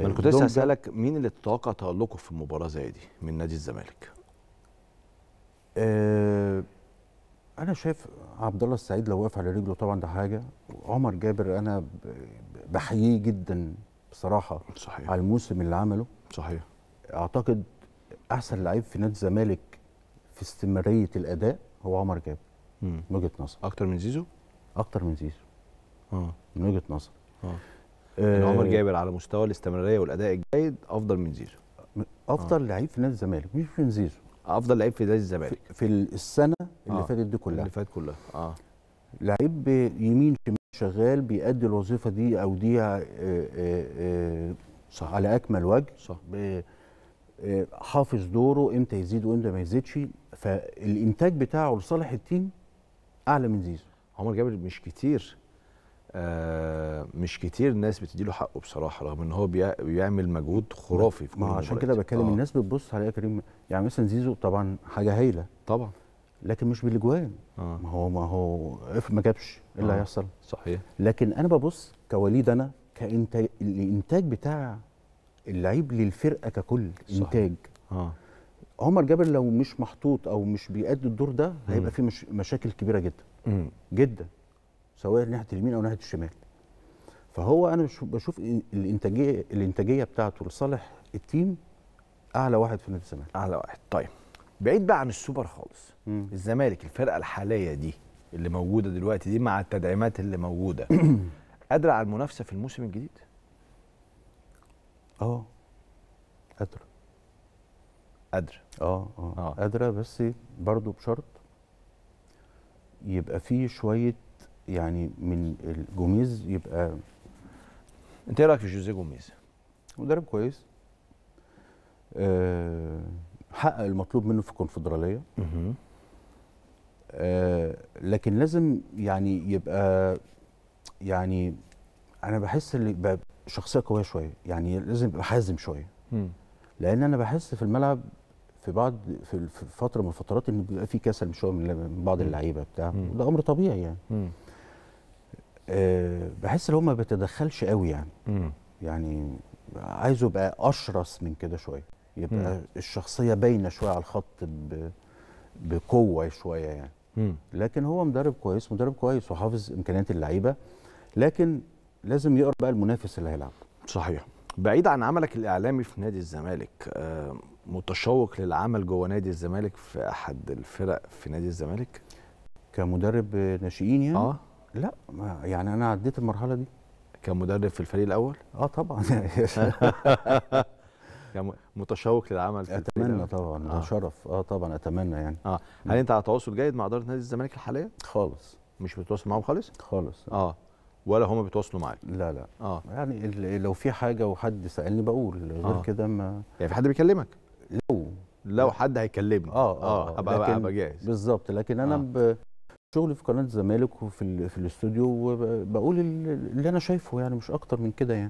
ما انا كنت لسه هسالك مين اللي تتوقع تالقه في مباراه زي دي من نادي الزمالك؟ آه انا شايف عبد الله السعيد لو واقف على رجله طبعا ده حاجه وعمر جابر انا بحييه جدا بصراحه صحيح. على الموسم اللي عمله صحيح اعتقد احسن لعيب في نادي الزمالك في استمراريه الاداء هو عمر جابر من وجهه نظري اكتر من زيزو اكتر من زيزو اه من وجهه نظري اه ان آه، عمر جابر على مستوى الاستمراريه والاداء الجيد افضل من زيزو افضل آه. لعيب في نادي الزمالك مش من زيزو افضل لعيب في نادي الزمالك في, السنه اللي آه. فاتت دي كلها اللي فاتت كلها اه لعيب يمين شمال شغال بيأدي الوظيفه دي او دي آآ آه، آآ آه، صح على اكمل وجه صح حافظ دوره امتى يزيد وامتى ما يزيدش فالانتاج بتاعه لصالح التيم اعلى من زيزو عمر جابر مش كتير آه، مش كتير الناس بتديله حقه بصراحه رغم ان هو بيعمل مجهود خرافي في ما عشان كده بكلم آه. الناس بتبص يا كريم يعني مثلا زيزو طبعا حاجه هايله طبعا لكن مش بالاجوان آه. ما هو ما هو ما جابش ايه اللي آه. هيحصل صحيح لكن انا ببص كوليد انا كانتاج الانتاج بتاع اللعيب للفرقه ككل صحيح. انتاج اه عمر جابر لو مش محطوط او مش بيأدي الدور ده هيبقى في مش مشاكل كبيره جدا م. جدا سواء ناحيه اليمين او ناحيه الشمال فهو انا بشوف الانتاجيه الانتاجيه بتاعته لصالح التيم اعلى واحد في نادي الزمالك اعلى واحد طيب بعيد بقى عن السوبر خالص مم. الزمالك الفرقه الحاليه دي اللي موجوده دلوقتي دي مع التدعيمات اللي موجوده قادره على المنافسه في الموسم الجديد اه قادره قادره اه اه, آه. قادره بس برضه بشرط يبقى فيه شويه يعني من جوميز يبقى انت ايه رايك في جوزيه جوميز؟ مدرب كويس أه حقق المطلوب منه في الكونفدراليه أه لكن لازم يعني يبقى يعني انا بحس ان شخصيه قويه شويه يعني لازم يبقى حازم شويه لان انا بحس في الملعب في بعض في فتره من الفترات ان بيبقى في كسل شويه من بعض اللعيبه بتاع وده امر طبيعي يعني آه، بحس ان هو ما بيتدخلش قوي يعني مم. يعني عايزه يبقى اشرس من كده شويه يبقى مم. الشخصيه باينه شويه على الخط ب... بقوه شويه يعني مم. لكن هو مدرب كويس مدرب كويس وحافظ امكانيات اللعيبه لكن لازم يقرا بقى المنافس اللي هيلعب صحيح بعيد عن عملك الاعلامي في نادي الزمالك آه، متشوق للعمل جوه نادي الزمالك في احد الفرق في نادي الزمالك كمدرب ناشئين يعني اه لا ما يعني انا عديت المرحله دي كمدرب في الفريق الاول اه طبعا متشوق للعمل في اتمنى طبعا ده آه. شرف اه طبعا اتمنى يعني اه هل انت على تواصل جيد مع اداره نادي الزمالك الحاليه خالص مش بتتواصل معاهم خالص خالص اه ولا هم بيتواصلوا معاك لا لا اه يعني لو في حاجه وحد سالني بقول غير آه. كده ما يعني في حد بيكلمك لو لو حد هيكلمني اه اه, آه. هبقى آه. جاهز بالظبط لكن انا آه. ب... شغلي في قناه الزمالك وفي في الاستوديو بقول اللي انا شايفه يعني مش اكتر من كده يعني